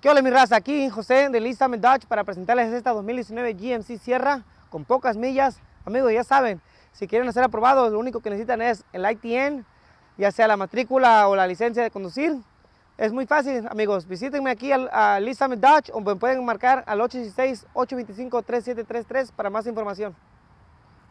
¿Qué hola mi raza? Aquí José de Lista Dodge para presentarles esta 2019 GMC Sierra con pocas millas. Amigos, ya saben, si quieren ser aprobados, lo único que necesitan es el ITN, ya sea la matrícula o la licencia de conducir. Es muy fácil, amigos. Visítenme aquí a, Lista Dodge o pueden marcar al 816-825-3733 para más información.